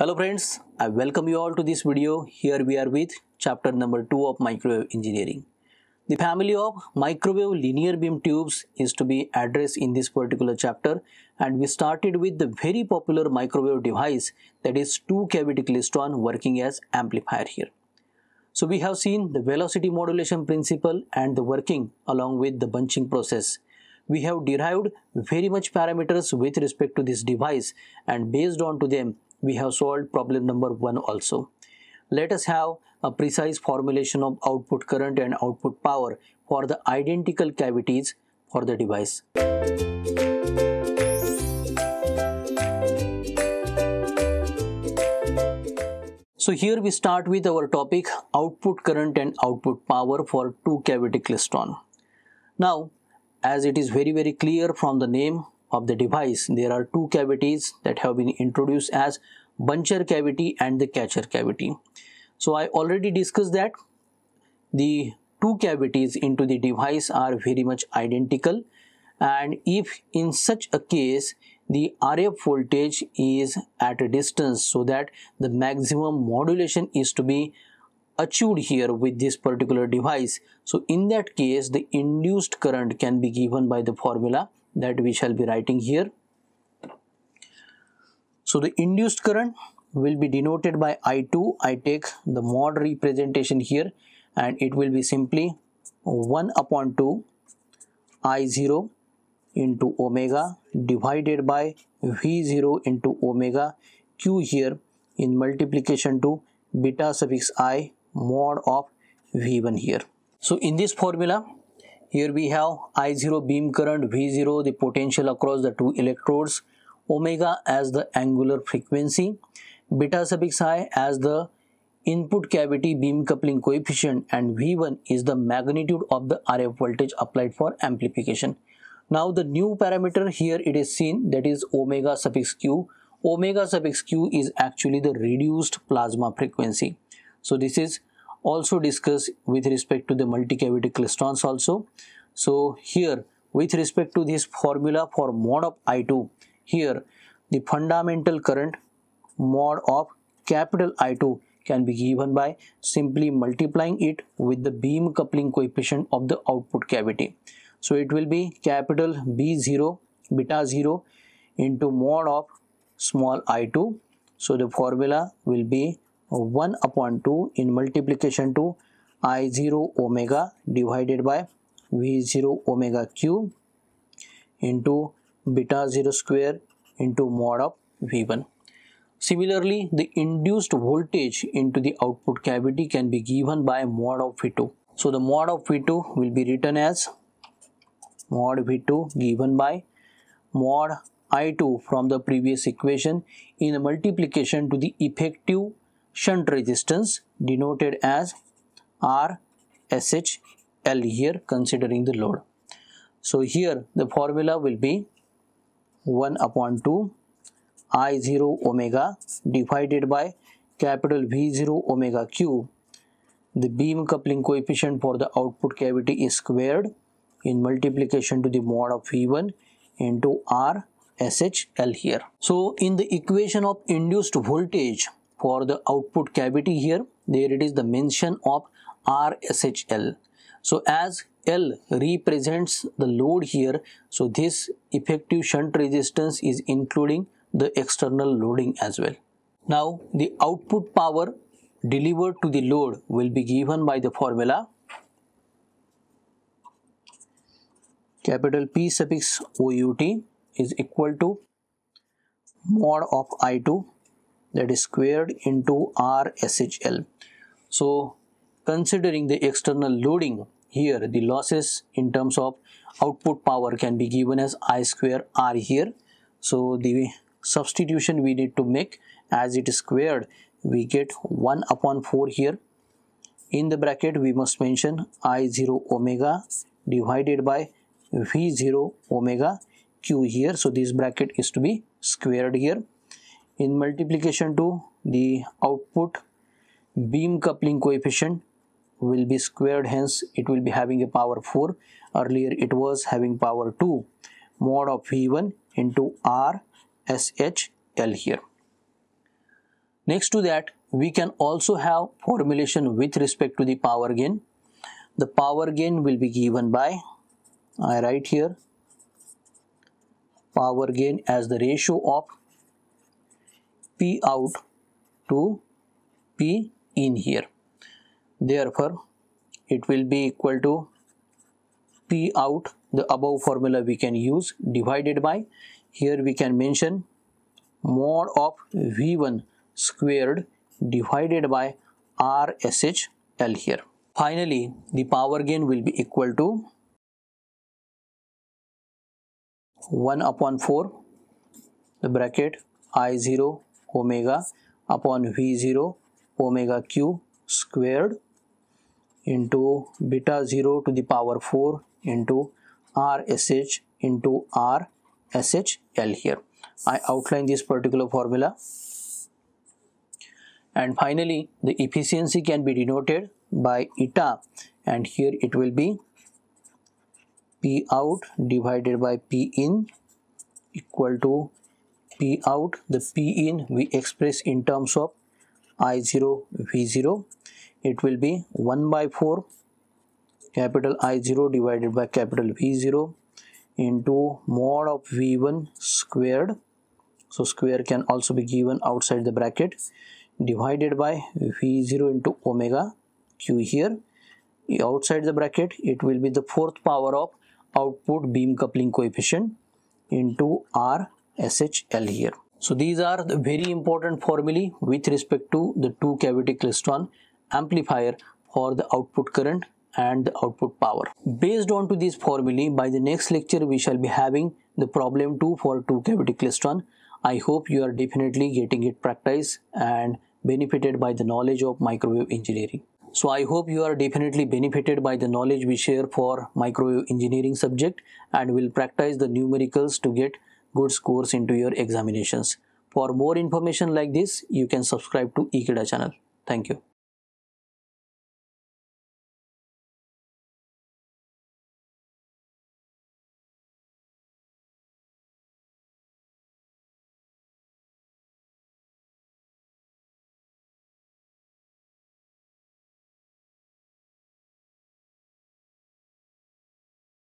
Hello friends, I welcome you all to this video. Here we are with chapter number 2 of microwave engineering. The family of microwave linear beam tubes is to be addressed in this particular chapter and we started with the very popular microwave device that is 2 cavity klystron working as amplifier here. So we have seen the velocity modulation principle and the working along with the bunching process we have derived very much parameters with respect to this device and based on to them we have solved problem number one also. Let us have a precise formulation of output current and output power for the identical cavities for the device. So here we start with our topic output current and output power for two cavity klystron. Now as it is very very clear from the name of the device there are two cavities that have been introduced as buncher cavity and the catcher cavity so i already discussed that the two cavities into the device are very much identical and if in such a case the RF voltage is at a distance so that the maximum modulation is to be achieved here with this particular device. So in that case the induced current can be given by the formula that we shall be writing here. So the induced current will be denoted by I2. I take the mod representation here and it will be simply 1 upon 2 I0 into omega divided by V0 into omega Q here in multiplication to beta suffix I mod of V1 here. So in this formula here we have I0 beam current, V0 the potential across the two electrodes, omega as the angular frequency, beta sub x i as the input cavity beam coupling coefficient and V1 is the magnitude of the RF voltage applied for amplification. Now the new parameter here it is seen that is omega sub xq. Omega sub xq is actually the reduced plasma frequency. So this is also discuss with respect to the multi-cavity clustons also. So here with respect to this formula for mod of I2 here the fundamental current mod of capital I2 can be given by simply multiplying it with the beam coupling coefficient of the output cavity. So it will be capital B0 beta 0 into mod of small i2. So the formula will be 1 upon 2 in multiplication to i0 omega divided by v0 omega cube into beta 0 square into mod of v1. Similarly, the induced voltage into the output cavity can be given by mod of V2. So the mod of V2 will be written as mod V2 given by mod I2 from the previous equation in multiplication to the effective shunt resistance denoted as RSHL here considering the load. So here the formula will be 1 upon 2 I0 omega divided by capital V0 omega Q. The beam coupling coefficient for the output cavity is squared in multiplication to the mod of V1 into Rshl here. So in the equation of induced voltage for the output cavity here there it is the mention of RSHL so as L represents the load here so this effective shunt resistance is including the external loading as well now the output power delivered to the load will be given by the formula capital P suffix OUT is equal to mod of I2 that is squared into RSHL. So considering the external loading here the losses in terms of output power can be given as I square R here. So the substitution we need to make as it is squared we get 1 upon 4 here. In the bracket we must mention I0 omega divided by V0 omega Q here. So this bracket is to be squared here in multiplication to the output beam coupling coefficient will be squared hence it will be having a power 4 earlier it was having power 2 mod of V1 into R SH L here. Next to that we can also have formulation with respect to the power gain. The power gain will be given by I write here power gain as the ratio of P out to P in here. Therefore, it will be equal to P out the above formula we can use divided by here we can mention mod of V1 squared divided by RSHL here. Finally, the power gain will be equal to 1 upon 4 the bracket I0 omega upon v0 omega q squared into beta 0 to the power 4 into sh into l here. I outline this particular formula. And finally, the efficiency can be denoted by eta and here it will be P out divided by P in equal to P out, the P in we express in terms of I0, V0. It will be 1 by 4 capital I0 divided by capital V0 into mod of V1 squared. So square can also be given outside the bracket divided by V0 into omega Q here. Outside the bracket, it will be the fourth power of output beam coupling coefficient into R SHL here. So these are the very important formulae with respect to the two cavity klystron amplifier for the output current and the output power. Based on to these formulae, by the next lecture we shall be having the problem 2 for two cavity klystron. I hope you are definitely getting it practice and benefited by the knowledge of microwave engineering. So I hope you are definitely benefited by the knowledge we share for microwave engineering subject and will practice the numericals to get good scores into your examinations. For more information like this, you can subscribe to Ikeda channel. Thank you.